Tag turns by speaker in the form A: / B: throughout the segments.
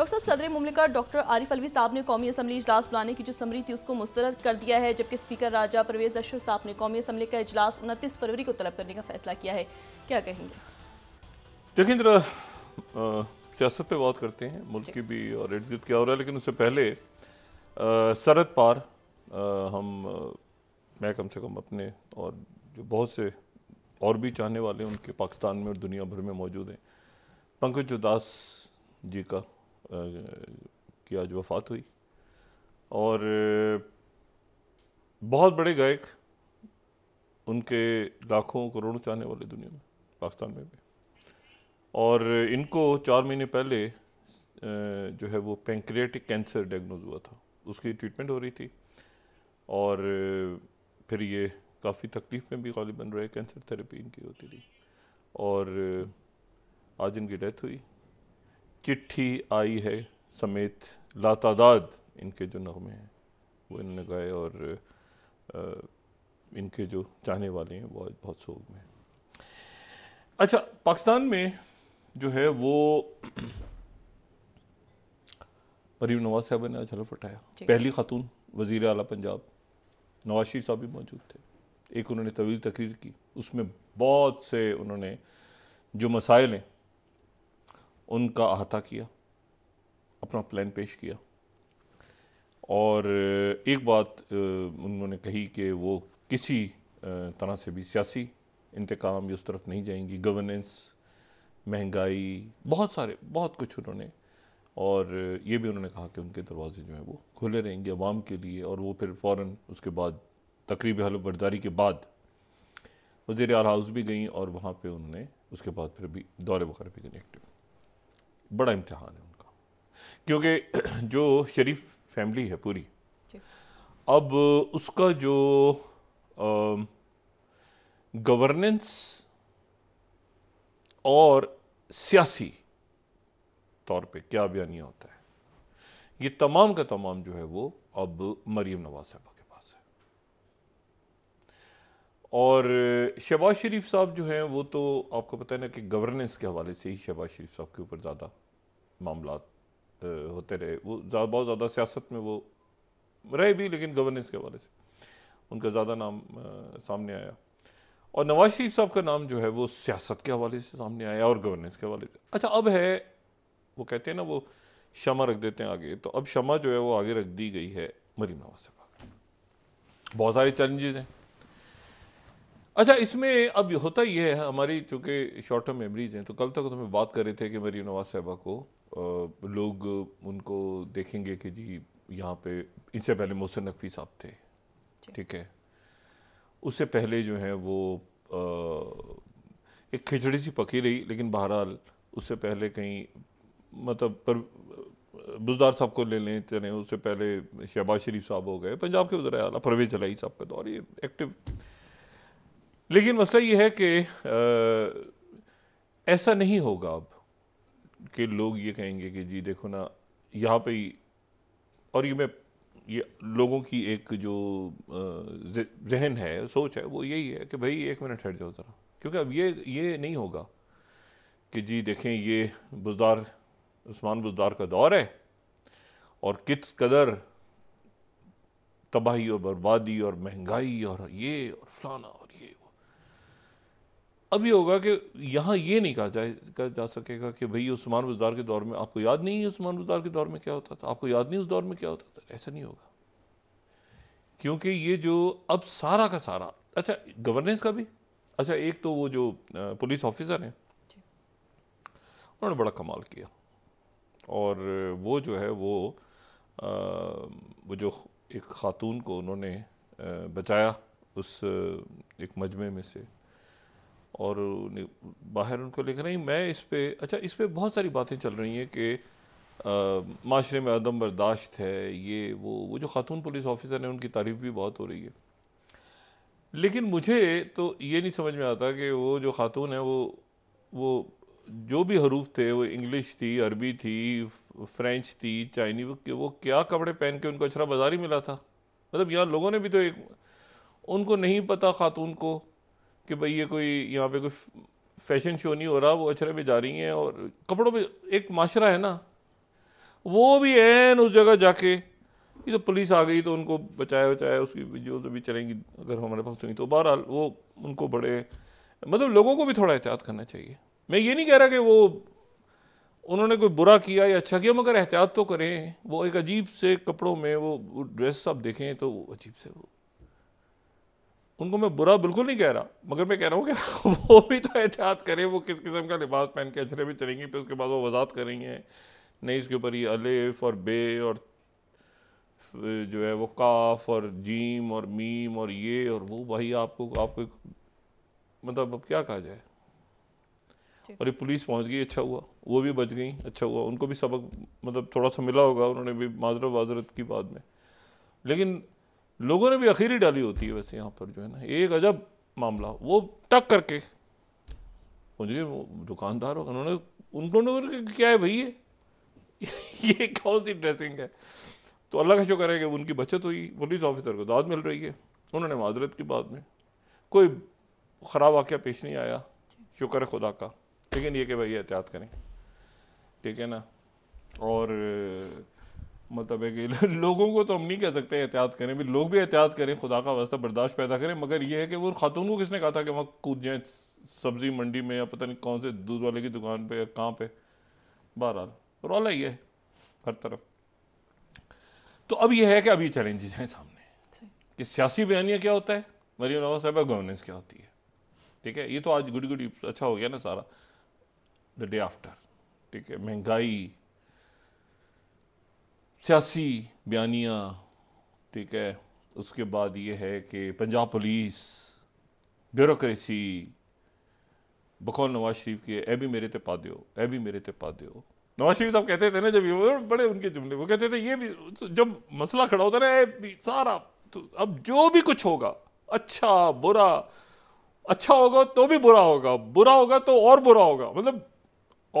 A: doctor साहब सदर मुमलिका doctor Arif Alvi साहब ने कौमी असम्बली इजलास बुलाने की जो समरी थी उसको मुस्तरद कर दिया है जबकि स्पीकर राजा परवेज अशर साहब ने कौमी असम्बली का इजलास उनतीस फरवरी को तलब करने का फैसला किया है क्या कहेंगे देखें जरा सियासत पे बात करते हैं मुल्क की भी और इर्द गिर्द क्या हो रहा है लेकिन उससे पहले सरहद पार आ, हम मैं कम से कम अपने और जो बहुत से और भी चाहने वाले उनके पाकिस्तान में और दुनिया भर में मौजूद हैं पंकज उदास जी का की आज वफात हुई और बहुत बड़े गायक उनके लाखों करोड़ों चाहने वाले दुनिया में पाकिस्तान में भी और इनको चार महीने पहले जो है वो पेंक्रियाटिक कैंसर डायग्नोज हुआ था उसकी ट्रीटमेंट हो रही थी और फिर ये काफ़ी तकलीफ़ में भी गालिबन रहे कैंसर थेरेपी इनकी होती थी और आज इनकी डेथ हुई चिट्ठी आई है समेत लातादाद इनके जो नगमे हैं वो इन्होंने गाए और आ, इनके जो चाहने वाले हैं वो बहुत शोक में अच्छा पाकिस्तान में जो है वो मरीम नवाज साहब ने आज हलफ उठाया पहली खातून वजीर अला पंजाब नवाज शरीफ साहब भी मौजूद थे एक उन्होंने तवील तकरीर की उसमें बहुत से उन्होंने जो मसाइल हैं उनका अहाता किया अपना प्लान पेश किया और एक बात उन्होंने कही कि वो किसी तरह से भी सियासी इंतकाम उस तरफ नहीं जाएंगी गवर्नेंस महंगाई बहुत सारे बहुत कुछ उन्होंने और ये भी उन्होंने कहा कि उनके दरवाजे जो हैं वो खुले रहेंगे आवाम के लिए और वो फिर फ़ौर उसके बाद तकरीब हलफबरदारी बर्दारी के बाद वजीर हाउस भी गई और वहाँ पर उन्होंने उसके बाद फिर भी दौरे वगैरह भी कनेक्टिव बड़ा इम्तहान है उनका क्योंकि जो शरीफ फैमिली है पूरी अब उसका जो गवर्नेंस और सियासी तौर पे क्या बयानिया होता है ये तमाम का तमाम जो है वो अब मरीम नवाज साहबा और शहबाज शरीफ साहब जो हैं वो तो आपको पता है ना कि गवर्नेंस के हवाले से ही शहबाज शरीफ साहब के ऊपर ज़्यादा मामला होते रहे वो ज़्यादा बहुत ज़्यादा सियासत में वो रहे भी लेकिन गवर्नेंस के हवाले से उनका ज़्यादा नाम सामने आया और नवाज शरीफ साहब का नाम जो है वो सियासत के हवाले से सामने आया और गवर्नेंस के हवाले से अच्छा अब है वो कहते हैं ना वो शमा रख देते हैं आगे तो अब शमा जो है वो आगे रख दी गई है मरीम नवाज साहब बहुत सारे चैलेंजेस हैं अच्छा इसमें अब होता ही है हमारी चूँकि शॉर्ट टर्म मेमरीज हैं तो कल तक तो हमें बात कर रहे थे कि मेरी नवाज साहबा को आ, लोग उनको देखेंगे कि जी यहाँ पे इससे पहले मोहसिन नकवी साहब थे ठीक है उससे पहले जो है वो आ, एक खिचड़ी सी पकी रही लेकिन बहरहाल उससे पहले कहीं मतलब पर बुजदार साहब को ले लें चले उससे पहले शहबाज शरीफ साहब हो गए पंजाब के वजर अला परवेज अलाई साहब का दौर ये एक्टिव लेकिन मसला ये है कि ऐसा नहीं होगा अब कि लोग ये कहेंगे कि जी देखो ना यहाँ पे ही और ये मैं ये लोगों की एक जो जहन है सोच है वो यही है कि भाई एक मिनट हट जाओ ज़रा क्योंकि अब ये ये नहीं होगा कि जी देखें ये बुजदार उस्मान बुजदार का दौर है और कित कदर तबाही और बर्बादी और महंगाई और ये और फलाना और ये अब ये होगा कि यहाँ ये नहीं कहा जाए कहा जा सकेगा कि भई उस्मान बुजार के दौर में आपको याद नहीं है उस्मान बुजार के दौर में क्या होता था आपको याद नहीं उस दौर में क्या होता था ऐसा नहीं होगा क्योंकि ये जो अब सारा का सारा अच्छा गवर्नेंस का भी अच्छा एक तो वो जो पुलिस ऑफिसर हैं उन्होंने बड़ा कमाल किया और वो जो है वो आ, वो जो एक ख़ातून को उन्होंने बचाया उस एक मजमे में से और बाहर उनको लिख रही मैं इस पर अच्छा इस पर बहुत सारी बातें चल रही हैं कि माशरे में अदम बर्दाश्त है ये वो वो जो खातून पुलिस ऑफिसर हैं उनकी तारीफ़ भी बहुत हो रही है लेकिन मुझे तो ये नहीं समझ में आता कि वो जो खातून है वो वो जो भी हरूफ थे वो इंग्लिश थी अरबी थी फ्रेंच थी चाइनी वो क्या कपड़े पहन के उनको अच्छा बाज़ार ही मिला था मतलब यहाँ लोगों ने भी तो एक उनको नहीं पता खातून को कि भाई ये कोई यहाँ पे कोई फैशन शो नहीं हो रहा वो अचरे में जा रही हैं और कपड़ों में एक माशरा है ना वो भी एन उस जगह जाके ये तो पुलिस आ गई तो उनको बचाया बचाया उसकी तो भी चलेंगी अगर हमारे पास सुनी तो बहरहाल वो उनको बड़े मतलब लोगों को भी थोड़ा एहतियात करना चाहिए मैं ये नहीं कह रहा कि वो उन्होंने कोई बुरा किया या अच्छा किया मगर एहतियात तो करें वो एक अजीब से कपड़ों में वो ड्रेस आप देखें तो वो अजीब से वो उनको मैं बुरा बिल्कुल नहीं कह रहा मगर मैं कह रहा हूँ कि वो भी तो एहतियात करें वो किस किस्म का लिबास पहन के अचरे भी चलेंगे फिर उसके बाद वो वजात करेंगे नहीं इसके ऊपर ये अलेफ और बे और जो है वो काफ और जीम और मीम और ये और वो भाई आपको आपको मतलब अब क्या कहा जाए और ये पुलिस पहुंच गई अच्छा हुआ वो भी बच गई अच्छा हुआ उनको भी सबक मतलब थोड़ा सा मिला होगा उन्होंने भी माजरत वाजरत की बाद में लेकिन लोगों ने भी अखीरी डाली होती है वैसे यहाँ पर जो है ना एक अजब मामला वो टक करके मुझे दुकानदार हो उन्होंने उन्होंने क्या है भैया ये कौन सी ड्रेसिंग है तो अल्लाह का शुक्र है कि उनकी बचत हुई पुलिस ऑफिसर को दाद मिल रही है उन्होंने माजरत की बाद में कोई ख़राब वाक़ पेश नहीं आया शुक्र है खुदा का लेकिन ये कि भाई एहतियात करें ठीक है ना और मतलब है कि लोगों को तो हम नहीं कह सकते एहतियात करें भी लोग भी एहतियात करें खुदा का वास्ता बर्दाश्त पैदा करें मगर ये है कि वो खातून को किसने कहा था कि वहाँ कूद जाएँ सब्ज़ी मंडी में या पता नहीं कौन से दूध वाले की दुकान पे या कहाँ पे बहरहाल रौला ही है हर तरफ तो अब यह है कि अभी चैलेंजेस हैं सामने कि सियासी बयानिया क्या होता है मरियम नवाज साहब गवर्नेंस क्या होती है ठीक है ये तो आज गुड़ी गुड़ी अच्छा हो गया ना सारा द डे आफ्टर ठीक है महंगाई सियासी बयानियाँ ठीक है उसके बाद ये है कि पंजाब पुलिस ब्यूरोसी बकौल नवाज शरीफ के ए भी मेरे ते पा दो ए भी मेरे ते पा दो नवाज शरीफ साहब कहते थे ना जब ये बड़े उनके जुमले वो कहते थे ये भी जब मसला खड़ा होता ए भी सारा तो अब जो भी कुछ होगा अच्छा बुरा अच्छा होगा तो भी बुरा होगा बुरा होगा तो और बुरा होगा मतलब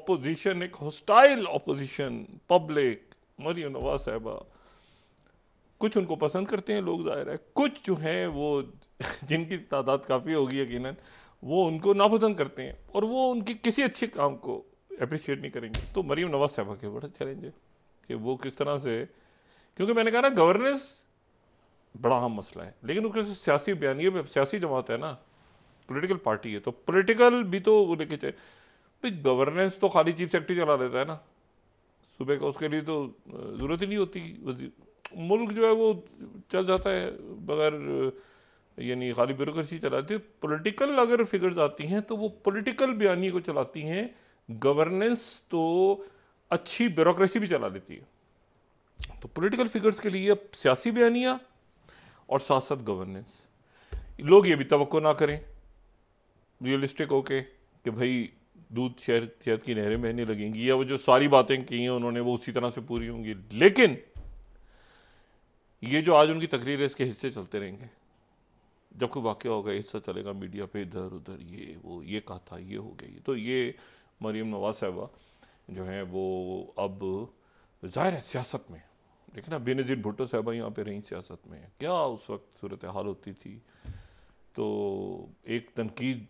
A: ऑपोजिशन एक hostile opposition public Maryam Nawaz साहबा कुछ उनको पसंद करते हैं लोग ज़ाहिर है कुछ जो हैं वो जिनकी तादाद काफ़ी होगी यकीन वो उनको नापसंद करते हैं और वो उनके किसी अच्छे काम को अप्रिशिएट नहीं करेंगे तो मरीम नवाज साहबा के बड़ा चैलेंज है कि वो किस तरह से क्योंकि मैंने कहा ना गवर्नेंस बड़ा अहम मसला है लेकिन उनके सियासी बयान ये सियासी जमात है ना पॉलिटिकल पार्टी है तो पॉलिटिकल भी तो वो लेके चाहिए भाई गवर्नेंस तो खाली चीफ सेक्रेटरी चला लेता है ना सूबे का उसके लिए तो ज़रूरत ही नहीं होती मुल्क जो है वो चल जाता है बगैर यानी खाली ब्यूरोसी चलाती है पोलिटिकल अगर फिगर्स आती हैं तो वो पोलिटिकल बयानी को चलाती हैं गवर्नेंस तो अच्छी ब्यूरोसी भी चला लेती है तो पोलिटिकल फिगर्स के लिए सियासी बयानिया और साथ साथ गवर्नेंस लोग ये भी तो ना करें रियलिस्टिक होके कि भाई दूध शहर शहर की नहरें बहने लगेंगी या वो जो सारी बातें की हैं उन्होंने वो उसी तरह से पूरी होंगी लेकिन ये जो आज उनकी तकरीर है इसके हिस्से चलते रहेंगे जब कोई वाक्य होगा हिस्सा चलेगा मीडिया पे इधर उधर ये वो ये कहा था ये हो गया ये तो ये मरीम नवाज साहबा जो हैं वो अब ज़ाहिर है सियासत में लेकिन अब बेनज़ीर भुट्टो साहबा यहाँ पे रहीं सियासत में क्या उस वक्त सूरत हाल होती थी तो एक तनकीद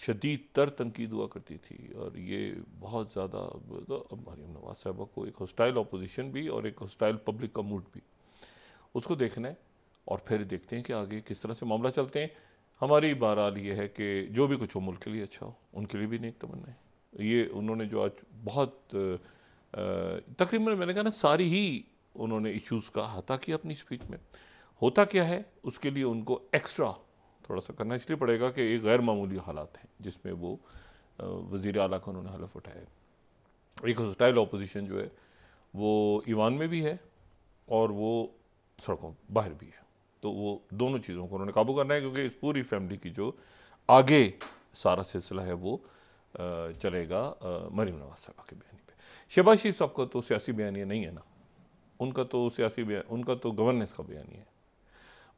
A: शदीद तर तनकीद हुआ करती थी और ये बहुत ज़्यादा मतलब अब मरीम नवाज साहबा को एक हॉस्टाइल अपोजिशन भी और एक हॉस्टाइल पब्लिक का मूड भी उसको देखना है और फिर देखते हैं कि आगे किस तरह से मामला चलते हैं हमारी बहरहाल ये है कि जो भी कुछ हो मुल्क के लिए अच्छा हो उनके लिए भी नेक तमन्ना है ये उन्होंने जो आज बहुत तकरीबन मैंने कहा ना सारी ही उन्होंने इश्यूज़ का अहाता किया अपनी स्पीच में होता क्या है उसके लिए उनको एक्स्ट्रा थोड़ा सा करना इसलिए पड़ेगा कि ये गैर मामूली हालात हैं जिसमें वो वजीर अली का उन्होंने हलफ उठाया एक हॉस्टाइल अपोजिशन जो है वो ईवान में भी है और वो सड़कों बाहर भी है तो वो दोनों चीज़ों को उन्होंने काबू करना है क्योंकि इस पूरी फैमिली की जो आगे सारा सिलसिला है वो चलेगा मरीम नवाज साहबा के बयानी पे शहबाज शरीफ साहब का तो सियासी बयानी नहीं है ना उनका तो सियासी बयान उनका तो गवर्नेंस का बयानी है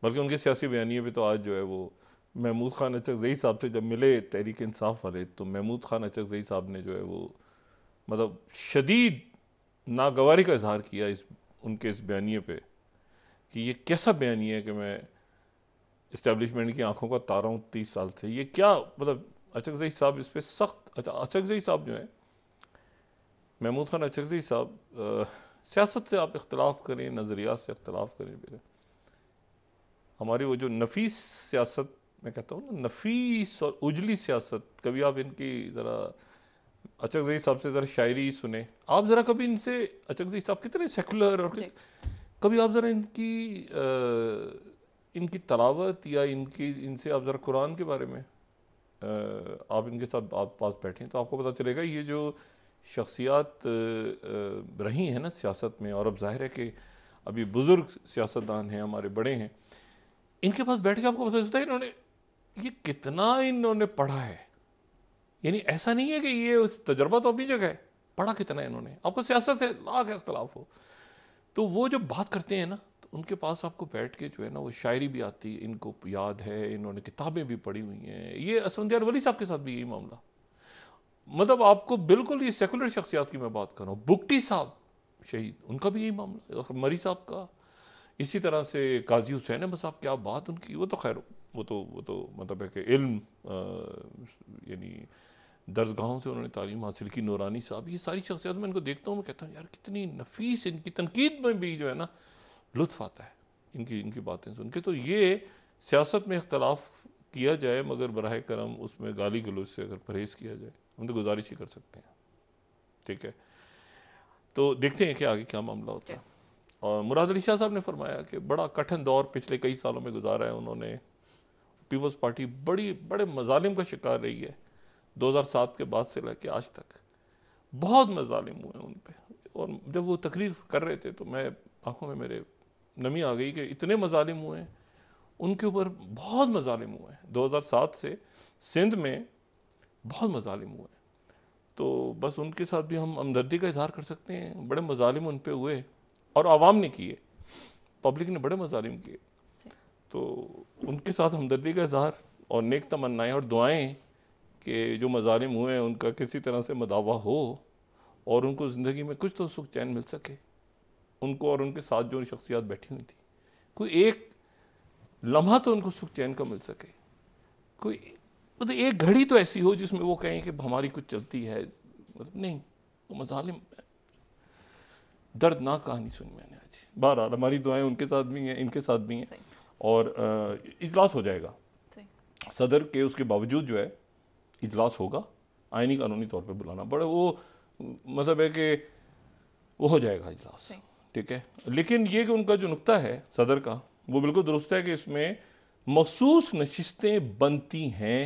A: बल्कि उनके सियासी बयानी पर तो आज जो है वो महमूद खान अचक जई साहब से जब मिले तहरीक इंसाफ वाले तो महमूद खान अचक जई साहब ने जो है वो मतलब शदीद नागवारी का इजहार किया इस उनके इस बयानी पे कि ये कैसा बयानी है कि मैं इस्टेबलिशमेंट की आंखों का तारा हूँ तीस साल से ये क्या मतलब अचक जई साहब इस पर सख्त अच्छा जई साहब जो है महमूद खान जई साहब सियासत से आप इख्तलाफ करें नज़रियात से इख्तलाफ करें हमारी वो जो नफीस सियासत मैं कहता हूँ ना नफीस और उजली सियासत कभी आप इनकी ज़रा अचक जई साहब से ज़रा शायरी सुने आप ज़रा कभी इनसे अचक जई साहब कितने सेकुलर और कभी आप ज़रा इनकी आ, इनकी तलावत या इनकी इनसे आप ज़रा कुरान के बारे में आ, आप इनके साथ आप पास बैठें तो आपको पता चलेगा ये जो शख्सियात रही हैं ना सियासत में और अब जाहिर है कि अभी बुज़ुर्ग सियासतदान हैं हमारे बड़े हैं इनके पास बैठ के आपको पता चलता है इन्होंने ये कितना इन्होंने पढ़ा है यानी ऐसा नहीं है कि ये तजर्बा तो अपनी जगह है पढ़ा कितना है इन्होंने आपको सियासत से लाख अख्तलाफ हो तो वो जब बात करते हैं ना तो उनके पास आपको बैठ के जो है ना वो शायरी भी आती है इनको याद है इन्होंने किताबें भी पढ़ी हुई हैं ये असफंदियार वली साहब के साथ भी यही मामला मतलब आपको बिल्कुल ये सेकुलर शख्सियात की मैं बात कर रहा हूँ बुकटी साहब शहीद उनका भी यही मामला मरी साहब का इसी तरह से काजी हुसैन है बस आप क्या बात उनकी वो तो खैर वो तो वो तो मतलब है कि इल्म यानी दर्जगाहों से उन्होंने तालीम हासिल की नौरानी साहब ये सारी शख्सियात मैं इनको देखता हूँ मैं कहता हूँ यार कितनी नफीस इनकी तनकीद में भी जो है ना लुत्फ आता है इनकी इनकी बातें सुन के तो ये सियासत में इख्तलाफ किया जाए मगर बरह करम उसमें गाली गलोच से अगर परहेज़ किया जाए हम तो गुजारिश ही कर सकते हैं ठीक है तो देखते हैं कि आगे क्या मामला होता है और मुराद अली शाह साहब ने फरमाया कि बड़ा कठिन दौर पिछले कई सालों में गुजारा है उन्होंने पीपल्स पार्टी बड़ी बड़े मजालिम का शिकार रही है 2007 के बाद से लेकर आज तक बहुत मजालिम हुए उन पर और जब वो तकरीर कर रहे थे तो मैं आंखों में मेरे नमी आ गई कि इतने मजालिम हुए हैं उनके ऊपर बहुत मजालिम हुए हैं सात से सिंध में बहुत मजालिम हुए हैं तो बस उनके साथ भी हम हमदर्दी का इजहार कर सकते हैं बड़े मजालिम उन पर हुए और आवाम ने किए पब्लिक ने बड़े मजालिम किए तो उनके साथ हमदर्दी का इजहार और नेक तमन्नाएँ और दुआएँ कि जो मजालिम हुए हैं उनका किसी तरह से मदावा हो और उनको ज़िंदगी में कुछ तो सुख चैन मिल सके उनको और उनके साथ जो शख्सियात बैठी हुई थी कोई एक लम्हा तो उनको सुख चैन का मिल सके कोई मतलब तो एक घड़ी तो ऐसी हो जिसमें वो कहें कि हमारी कुछ चलती है मतलब नहीं वो मजालिम दर्दनाक कहानी सुनी मैंने आज बहरहाल हमारी दुआएं उनके साथ भी हैं इनके साथ भी हैं और इजलास हो जाएगा सदर के उसके बावजूद जो है इजलास होगा आइनी कानूनी तौर पर बुलाना पड़े वो मतलब है कि वो हो जाएगा इजलास ठीक है लेकिन ये कि उनका जो नुकता है सदर का वो बिल्कुल दुरुस्त है कि इसमें मखसूस नशिस्तें बनती हैं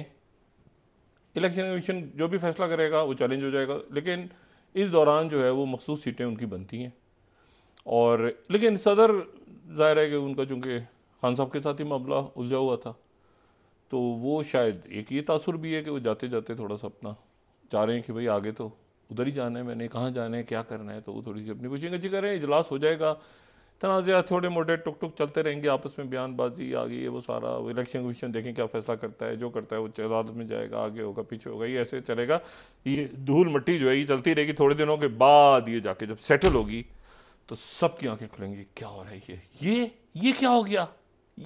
A: इलेक्शन कमीशन जो भी फैसला करेगा वो चैलेंज हो जाएगा लेकिन इस दौरान जो है वो मखसूस सीटें उनकी बनती हैं और लेकिन सदर जाहिर है कि उनका चूँकि खान साहब के साथ ही मामला उलझा हुआ था तो वो शायद एक ये तासर भी है कि वो जाते जाते थोड़ा सा अपना चाह रहे हैं कि भाई आगे तो उधर ही जाना है मैंने कहाँ जाना है क्या करना है तो वो थोड़ी सी अपनी पूछेंगे जी करें इजलास हो जाएगा तनाज़ा थोड़े मोटे टुक टुक चलते रहेंगे आपस में बयानबाजी आ गई है वो सारा इलेक्शन कमीशन देखें क्या फैसला करता है जो करता है वो अदालत में जाएगा आगे होगा पीछे होगा ये ऐसे चलेगा ये धूल मट्टी जो है ये चलती रहेगी थोड़े दिनों के बाद ये जाके जब सेटल होगी तो सबकी आंखें खुलेंगी क्या हो रहा है ये ये ये क्या हो गया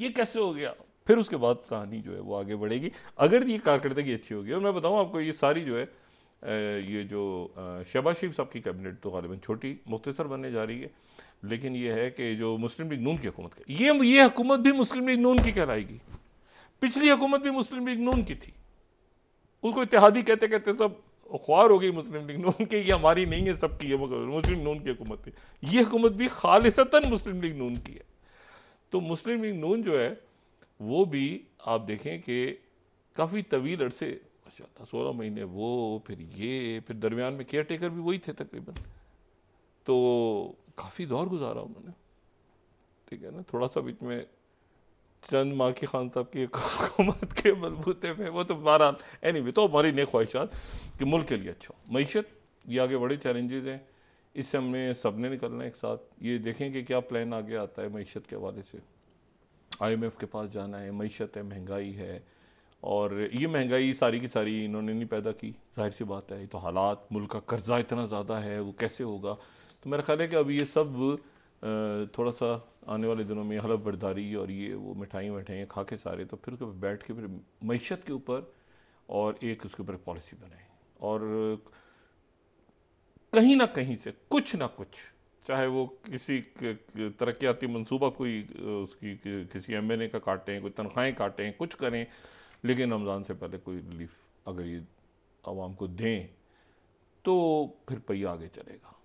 A: ये कैसे हो गया फिर उसके बाद कहानी जो है वो आगे बढ़ेगी अगर ये कारकर्दगी अच्छी होगी और मैं बताऊँ आपको ये सारी जो है ये जो शहबाज शरीफ साहब की कैबिनेट तो गालिबा छोटी मुख्तसर बनने जा रही है लेकिन ये है कि जो मुस्लिम लीग नून की हुकूमत ये ये हुकूमत भी मुस्लिम लीग नून की कहलाएगी पिछली हुकूमत भी मुस्लिम लीग नून की थी उसको इतिहादी कहते कहते सब ख्वार हो गई मुस्लिम लीग नून की हमारी नहीं है सबकी है मुस्लिम नून की हुकूमत थी ये हुकूमत भी खालिशता मुस्लिम लीग नून की है तो मुस्लिम लीग नून जो है वो भी आप देखें कि काफ़ी तवील अरसे माशा सोलह महीने वो फिर ये फिर दरमियान में केयर टेकर भी वही थे तकरीबन तो काफ़ी दौर गुजारा उन्होंने ठीक है ना थोड़ा सा बीच में चंद माकी खान साहब की हुकूमत के बलबूते में वो तो बहरहाल एनी anyway, तो हमारी नई ख्वाहिशात कि मुल्क के लिए अच्छा मीशत ये आगे बड़े चैलेंजेस हैं इससे हमने सब ने निकलना एक साथ ये देखें कि क्या प्लान आगे आता है मीशत के हवाले से आईएमएफ के पास जाना है मीशत है महंगाई है और ये महंगाई सारी की सारी इन्होंने नहीं पैदा की जाहिर सी बात है तो हालात मुल्क का कर्जा इतना ज़्यादा है वो कैसे होगा तो मेरा ख्याल है कि अब ये सब थोड़ा सा आने वाले दिनों में हलफ बर्दारी और ये वो मिठाई वठाइयाँ खा के सारे तो फिर बैठ के फिर मीशत के ऊपर और एक उसके ऊपर पॉलिसी बनाए और कहीं ना कहीं से कुछ ना कुछ चाहे वो किसी तरक्याती मनसूबा कोई उसकी किसी एम एन ए का काटें कोई तनख्वाहें काटें कुछ करें लेकिन रमज़ान से पहले कोई रिलीफ अगर ये आवाम को दें तो फिर पहिया आगे चलेगा